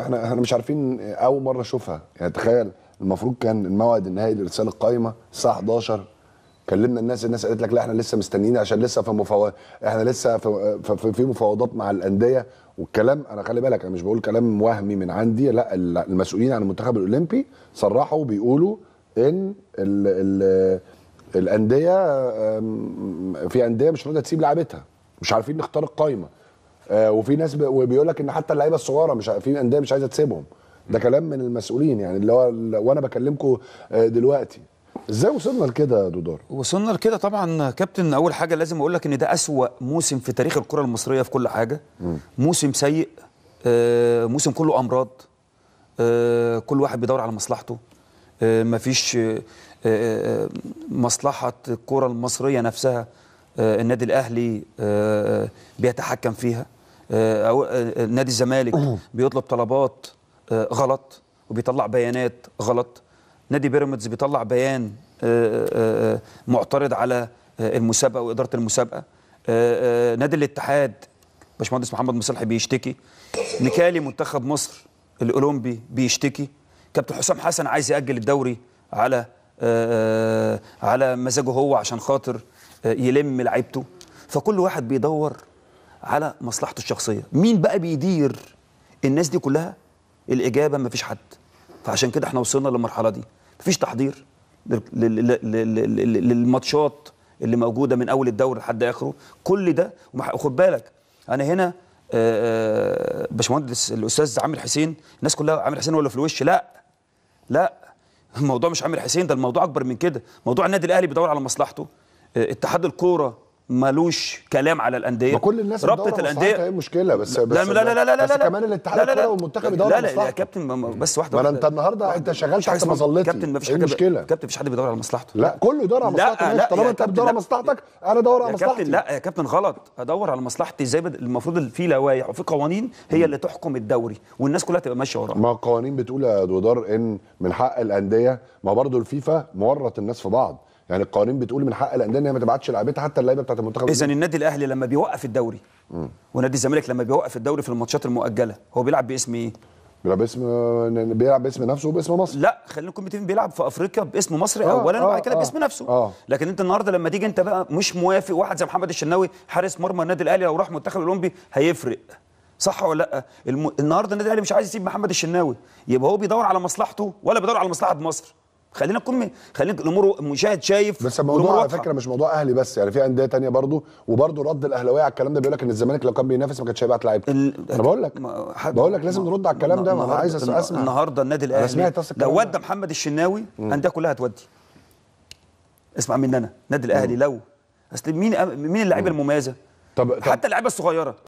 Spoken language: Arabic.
احنا احنا مش عارفين اول مره اشوفها يعني تخيل المفروض كان الموعد النهائي لارسال القايمه الساعه 11 كلمنا الناس الناس قالت لك لا احنا لسه مستنيين عشان لسه في مفاوضات احنا لسه في, في, مفاوضات مع الانديه والكلام انا خلي بالك انا مش بقول كلام وهمي من عندي لا المسؤولين عن المنتخب الاولمبي صرحوا بيقولوا ان ال ال الانديه في انديه مش راضيه تسيب لعبتها مش عارفين نختار القايمه آه وفي ناس وبيقول لك ان حتى اللعيبه الصغيره مش في انديه مش عايزه تسيبهم ده كلام من المسؤولين يعني اللي هو وانا بكلمكم آه، دلوقتي ازاي وصلنا لكده يا دودار؟ وصلنا لكده طبعا كابتن اول حاجه لازم اقول لك ان ده اسوأ موسم في تاريخ الكره المصريه في كل حاجه موسم سيء آه موسم كله امراض آه كل واحد بيدور على مصلحته آه مفيش آه، آه، مصلحه الكره المصريه نفسها النادي الاهلي بيتحكم فيها آه، او آه، آه، نادي الزمالك بيطلب طلبات غلط وبيطلع بيانات غلط نادي بيراميدز بيطلع بيان معترض على المسابقه واداره المسابقه نادي الاتحاد باشمهندس محمد مصلحي بيشتكي ميكالي منتخب مصر الاولمبي بيشتكي كابتن حسام حسن عايز ياجل الدوري على على مزاجه هو عشان خاطر يلم لعيبته فكل واحد بيدور على مصلحته الشخصيه مين بقى بيدير الناس دي كلها الاجابه مفيش حد فعشان كده احنا وصلنا للمرحله دي مفيش تحضير للماتشات اللي موجوده من اول الدوري لحد اخره كل ده وخد بالك انا هنا آه، آه، باشمهندس الاستاذ عامر حسين الناس كلها عامر حسين ولا في الوش لا لا الموضوع مش عامر حسين ده الموضوع اكبر من كده موضوع النادي الاهلي بيدور على مصلحته آه، اتحاد الكوره ملوش كلام على الانديه ما كل الناس رابطه الانديه ايه طيب، مشكله بس بس لا لا لا لا لا بس لا كمان الاتحاد الكوره والمنتخب يدور لا لا لا يا كابتن بس واحده ما انت النهارده انت شغال تحت مظلتي كابتن ما فيش ايه حاجه مشكله كابتن مفيش حد بيدور على مصلحته لا كله يدور على مصلحته طالما انت بتدور على مصلحتك انا ادور على مصلحتي كابتن لا يا كابتن غلط ادور على مصلحتي زي المفروض في لوائح وفي قوانين هي اللي تحكم الدوري والناس كلها تبقى ماشيه وراها ما القوانين بتقول يا دودار ان من حق الانديه ما برضه الفيفا مورط الناس في بعض يعني القوانين بتقول من حق الانديه ان هي ما تبعتش لعيبتها حتى اللعيبه بتاعت المنتخب اذا النادي الاهلي لما بيوقف الدوري ونادي الزمالك لما بيوقف الدوري في الماتشات المؤجله هو بيلعب باسم ايه؟ بيلعب باسم بيلعب باسم نفسه وباسم مصر لا خلينا نكون متفقين بيلعب في افريقيا باسم مصر آه اولا آه وبعد كده آه باسم نفسه آه لكن انت النهارده لما تيجي انت بقى مش موافق واحد زي محمد الشناوي حارس مرمى النادي الاهلي لو راح منتخب الاولمبي هيفرق صح ولا لا الم... النهارده النادي الاهلي مش عايز يسيب محمد الشناوي يبقى هو بيدور على مصلحته ولا بيدور على مصلحه مصر خلينا نكون خلينا الامور مشاهد شايف بس الموضوع على فكره مش موضوع اهلي بس يعني في انديه تانية برضو وبرضو رد الاهلاويه على الكلام ده بيقول لك ان الزمالك لو كان بينافس ما كانش هيبعت لعيبه انا بقول لك بقول لك لازم نرد على الكلام ده ما انا عايز اسمع النهارده النادي الاهلي لو ودى محمد الشناوي الانديه كلها هتودي اسمع مننا النادي الاهلي لو اصل مين مين اللعيبه المميزه طب حتى اللعيبه الصغيره